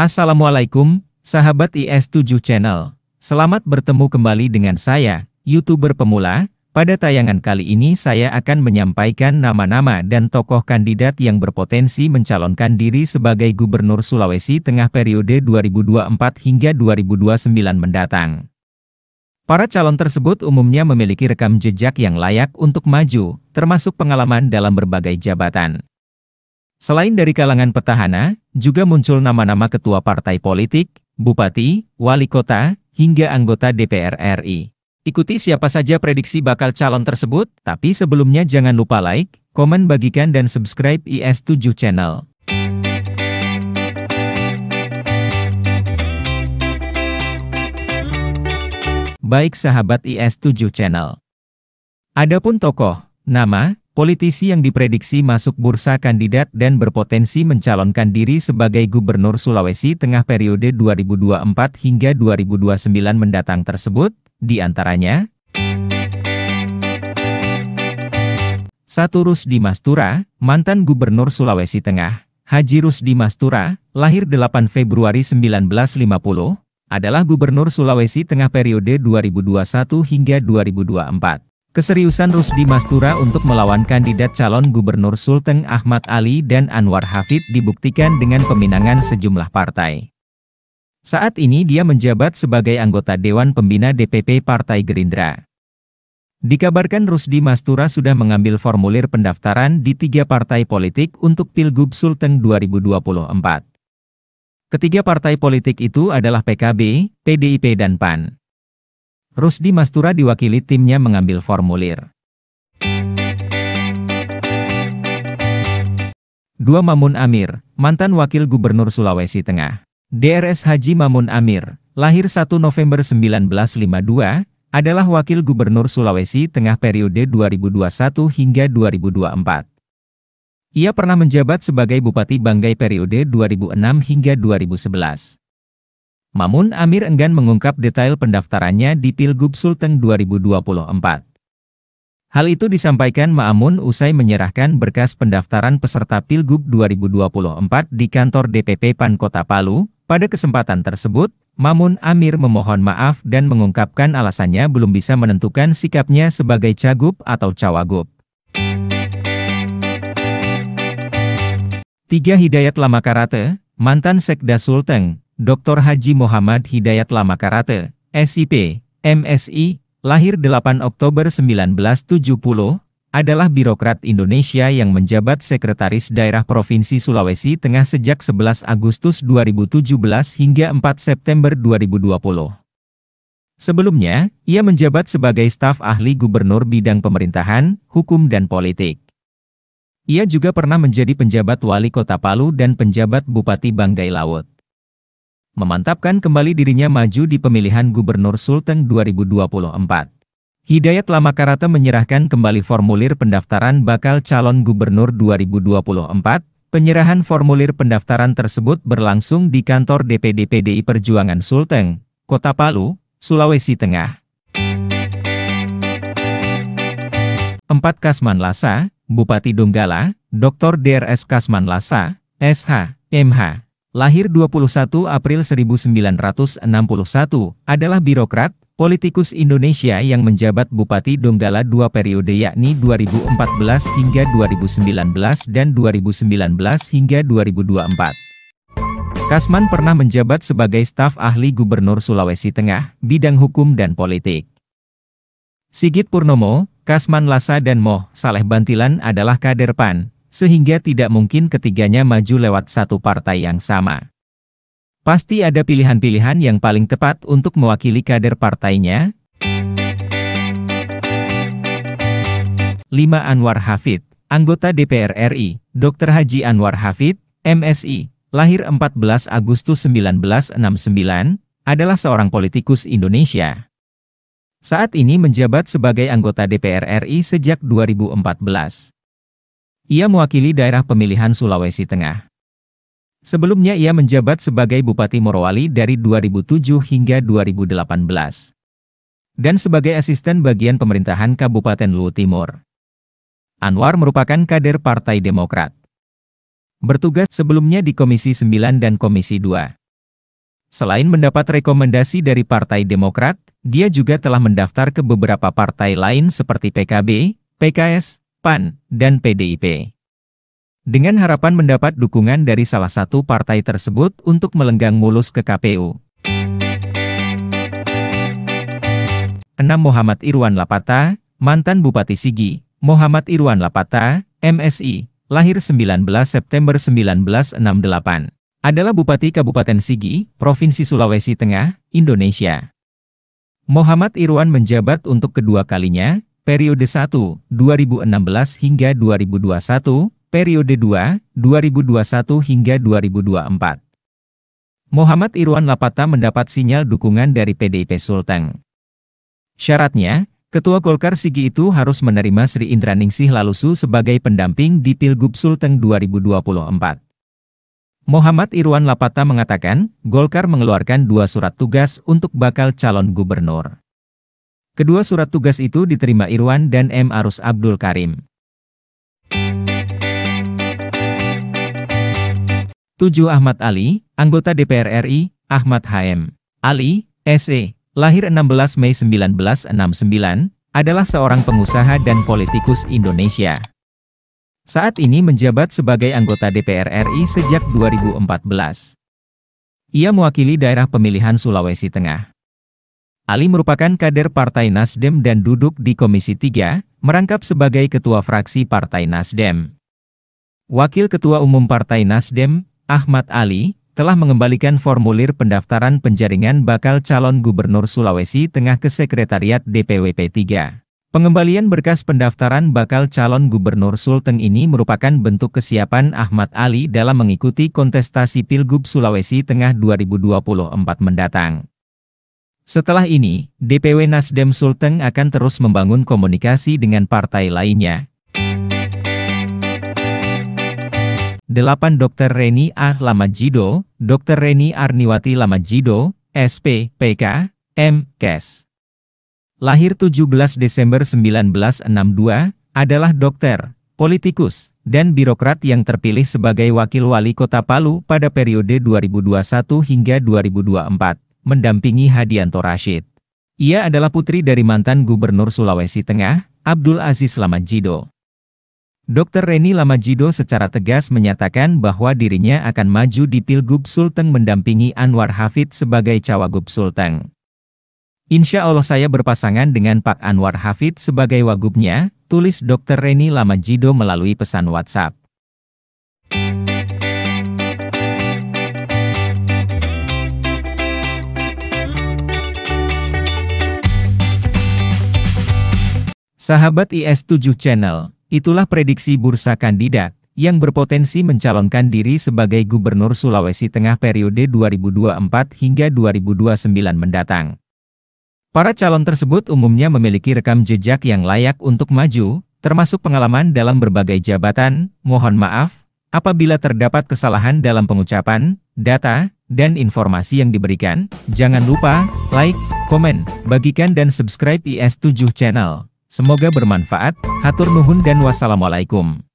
Assalamualaikum, sahabat IS7 Channel. Selamat bertemu kembali dengan saya, YouTuber pemula. Pada tayangan kali ini saya akan menyampaikan nama-nama dan tokoh kandidat yang berpotensi mencalonkan diri sebagai Gubernur Sulawesi Tengah periode 2024 hingga 2029 mendatang. Para calon tersebut umumnya memiliki rekam jejak yang layak untuk maju, termasuk pengalaman dalam berbagai jabatan. Selain dari kalangan petahana, juga muncul nama-nama ketua partai politik, bupati, wali kota, hingga anggota DPR RI. Ikuti siapa saja prediksi bakal calon tersebut, tapi sebelumnya jangan lupa like, komen bagikan dan subscribe IS7 channel. Baik sahabat IS7 channel. Adapun tokoh, nama, Politisi yang diprediksi masuk bursa kandidat dan berpotensi mencalonkan diri sebagai gubernur Sulawesi Tengah periode 2024 hingga 2029 mendatang tersebut, di antaranya 1. Rusdi Mastura, mantan gubernur Sulawesi Tengah, Haji Rusdi Mastura, lahir 8 Februari 1950, adalah gubernur Sulawesi Tengah periode 2021 hingga 2024. Keseriusan Rusdi Mastura untuk melawan kandidat calon Gubernur Sulteng Ahmad Ali dan Anwar Hafid dibuktikan dengan peminangan sejumlah partai. Saat ini dia menjabat sebagai anggota Dewan Pembina DPP Partai Gerindra. Dikabarkan Rusdi Mastura sudah mengambil formulir pendaftaran di tiga partai politik untuk Pilgub Sulteng 2024. Ketiga partai politik itu adalah PKB, PDIP dan PAN. Rusdi Mastura diwakili timnya mengambil formulir. Dua Mamun Amir, mantan wakil gubernur Sulawesi Tengah. DRS Haji Mamun Amir, lahir 1 November 1952, adalah wakil gubernur Sulawesi Tengah periode 2021 hingga 2024. Ia pernah menjabat sebagai Bupati Banggai periode 2006 hingga 2011. Mamun Amir enggan mengungkap detail pendaftarannya di Pilgub Sulteng 2024. Hal itu disampaikan Ma'amun usai menyerahkan berkas pendaftaran peserta Pilgub 2024 di kantor DPP PAN Kota Palu. Pada kesempatan tersebut, Mamun Amir memohon maaf dan mengungkapkan alasannya belum bisa menentukan sikapnya sebagai cagup atau cawagup. Tiga Hidayat Lama Karate, mantan Sekda Sulteng, Dr. Haji Muhammad Hidayat Lama Karate, SIP, MSI, lahir 8 Oktober 1970, adalah birokrat Indonesia yang menjabat Sekretaris Daerah Provinsi Sulawesi Tengah sejak 11 Agustus 2017 hingga 4 September 2020. Sebelumnya, ia menjabat sebagai staf ahli gubernur bidang pemerintahan, hukum dan politik. Ia juga pernah menjadi penjabat wali kota Palu dan penjabat Bupati Banggai Laut memantapkan kembali dirinya maju di pemilihan Gubernur Sulteng 2024. Hidayat Lamakarata menyerahkan kembali formulir pendaftaran bakal calon gubernur 2024. Penyerahan formulir pendaftaran tersebut berlangsung di kantor DPD PDI Perjuangan Sulteng, Kota Palu, Sulawesi Tengah. 4 Kasman Lasa, Bupati Donggala, Dr. DRS Kasman Lasa, SH, MH lahir 21 April 1961, adalah birokrat, politikus Indonesia yang menjabat Bupati Donggala dua periode yakni 2014 hingga 2019 dan 2019 hingga 2024. Kasman pernah menjabat sebagai staf ahli Gubernur Sulawesi Tengah, bidang hukum dan politik. Sigit Purnomo, Kasman Lasa dan Moh Saleh Bantilan adalah kader PAN, sehingga tidak mungkin ketiganya maju lewat satu partai yang sama. Pasti ada pilihan-pilihan yang paling tepat untuk mewakili kader partainya. 5. Anwar Hafid, anggota DPR RI, Dr. Haji Anwar Hafid, MSI, lahir 14 Agustus 1969, adalah seorang politikus Indonesia. Saat ini menjabat sebagai anggota DPR RI sejak 2014. Ia mewakili daerah pemilihan Sulawesi Tengah. Sebelumnya ia menjabat sebagai Bupati Morowali dari 2007 hingga 2018. Dan sebagai asisten bagian pemerintahan Kabupaten Luwu Timur. Anwar merupakan kader Partai Demokrat. Bertugas sebelumnya di Komisi 9 dan Komisi 2. Selain mendapat rekomendasi dari Partai Demokrat, dia juga telah mendaftar ke beberapa partai lain seperti PKB, PKS, PAN, dan PDIP. Dengan harapan mendapat dukungan dari salah satu partai tersebut untuk melenggang mulus ke KPU. 6. Muhammad Irwan Lapata, mantan Bupati Sigi, Muhammad Irwan Lapata, MSI, lahir 19 September 1968 adalah Bupati Kabupaten Sigi, Provinsi Sulawesi Tengah, Indonesia. Muhammad Irwan menjabat untuk kedua kalinya, periode 1, 2016 hingga 2021, periode 2, 2021 hingga 2024. Muhammad Irwan Lapata mendapat sinyal dukungan dari PDIP Sulteng. Syaratnya, Ketua Golkar Sigi itu harus menerima Sri Indraningsih Lalusu sebagai pendamping di Pilgub Sulteng 2024. Muhammad Irwan Lapata mengatakan, Golkar mengeluarkan dua surat tugas untuk bakal calon gubernur. Kedua surat tugas itu diterima Irwan dan M. Arus Abdul Karim. 7. Ahmad Ali, anggota DPR RI, Ahmad H.M. Ali, S.E., lahir 16 Mei 1969, adalah seorang pengusaha dan politikus Indonesia. Saat ini menjabat sebagai anggota DPR RI sejak 2014. Ia mewakili daerah pemilihan Sulawesi Tengah. Ali merupakan kader Partai Nasdem dan duduk di Komisi 3, merangkap sebagai Ketua Fraksi Partai Nasdem. Wakil Ketua Umum Partai Nasdem, Ahmad Ali, telah mengembalikan formulir pendaftaran penjaringan bakal calon Gubernur Sulawesi Tengah ke Sekretariat DPWP 3. Pengembalian berkas pendaftaran bakal calon Gubernur Sulteng ini merupakan bentuk kesiapan Ahmad Ali dalam mengikuti kontestasi Pilgub Sulawesi Tengah 2024 mendatang. Setelah ini, DPW Nasdem Sulteng akan terus membangun komunikasi dengan partai lainnya. 8. Dr. Reni A. Lamajido, Dr. Reni Arniwati Lamajido, SP, PK, M. Kes. Lahir 17 Desember 1962, adalah dokter, politikus, dan birokrat yang terpilih sebagai wakil wali kota Palu pada periode 2021 hingga 2024 mendampingi Hadianto Rashid. Ia adalah putri dari mantan Gubernur Sulawesi Tengah, Abdul Aziz Lamajido. Dr. Reni Lamajido secara tegas menyatakan bahwa dirinya akan maju di Pilgub Sulteng mendampingi Anwar Hafid sebagai Cawagub Sulteng. Insya Allah saya berpasangan dengan Pak Anwar Hafid sebagai wagubnya, tulis Dr. Reni Lamajido melalui pesan WhatsApp. Sahabat IS7 Channel, itulah prediksi bursa kandidat yang berpotensi mencalonkan diri sebagai Gubernur Sulawesi Tengah periode 2024 hingga 2029 mendatang. Para calon tersebut umumnya memiliki rekam jejak yang layak untuk maju, termasuk pengalaman dalam berbagai jabatan, mohon maaf, apabila terdapat kesalahan dalam pengucapan, data, dan informasi yang diberikan, jangan lupa like, komen, bagikan dan subscribe IS7 channel. Semoga bermanfaat, hatur nuhun dan wassalamualaikum.